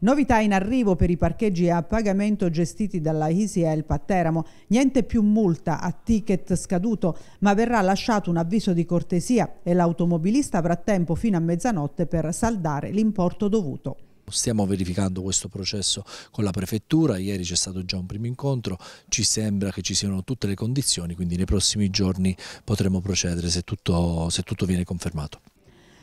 Novità in arrivo per i parcheggi a pagamento gestiti dalla Easy Help a Teramo. Niente più multa a ticket scaduto, ma verrà lasciato un avviso di cortesia e l'automobilista avrà tempo fino a mezzanotte per saldare l'importo dovuto. Stiamo verificando questo processo con la prefettura, ieri c'è stato già un primo incontro, ci sembra che ci siano tutte le condizioni, quindi nei prossimi giorni potremo procedere se tutto, se tutto viene confermato.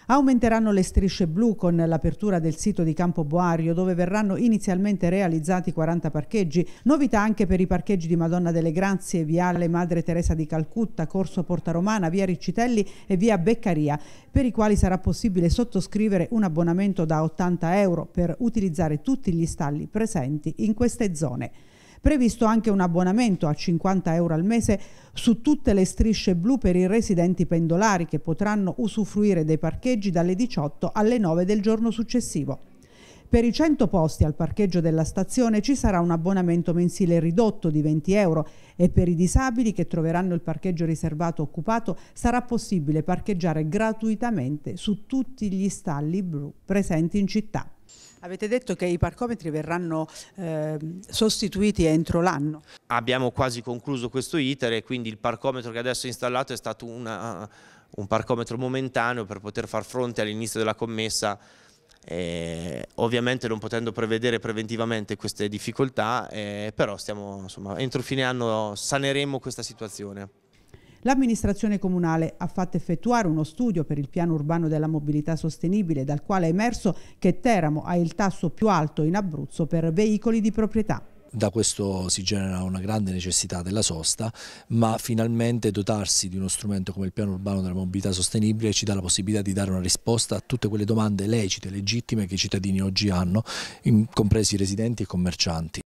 Aumenteranno le strisce blu con l'apertura del sito di Campo Boario dove verranno inizialmente realizzati 40 parcheggi. Novità anche per i parcheggi di Madonna delle Grazie, Viale Madre Teresa di Calcutta, Corso Porta Romana, Via Riccitelli e Via Beccaria, per i quali sarà possibile sottoscrivere un abbonamento da 80 euro per utilizzare tutti gli stalli presenti in queste zone previsto anche un abbonamento a 50 euro al mese su tutte le strisce blu per i residenti pendolari che potranno usufruire dei parcheggi dalle 18 alle 9 del giorno successivo. Per i 100 posti al parcheggio della stazione ci sarà un abbonamento mensile ridotto di 20 euro e per i disabili che troveranno il parcheggio riservato occupato sarà possibile parcheggiare gratuitamente su tutti gli stalli blu presenti in città. Avete detto che i parcometri verranno eh, sostituiti entro l'anno. Abbiamo quasi concluso questo iter e quindi il parcometro che adesso è installato è stato una, un parcometro momentaneo per poter far fronte all'inizio della commessa eh, ovviamente non potendo prevedere preventivamente queste difficoltà, eh, però stiamo, insomma, entro fine anno saneremo questa situazione. L'amministrazione comunale ha fatto effettuare uno studio per il piano urbano della mobilità sostenibile dal quale è emerso che Teramo ha il tasso più alto in Abruzzo per veicoli di proprietà. Da questo si genera una grande necessità della sosta, ma finalmente dotarsi di uno strumento come il piano urbano della mobilità sostenibile ci dà la possibilità di dare una risposta a tutte quelle domande lecite, legittime che i cittadini oggi hanno, compresi i residenti e commercianti.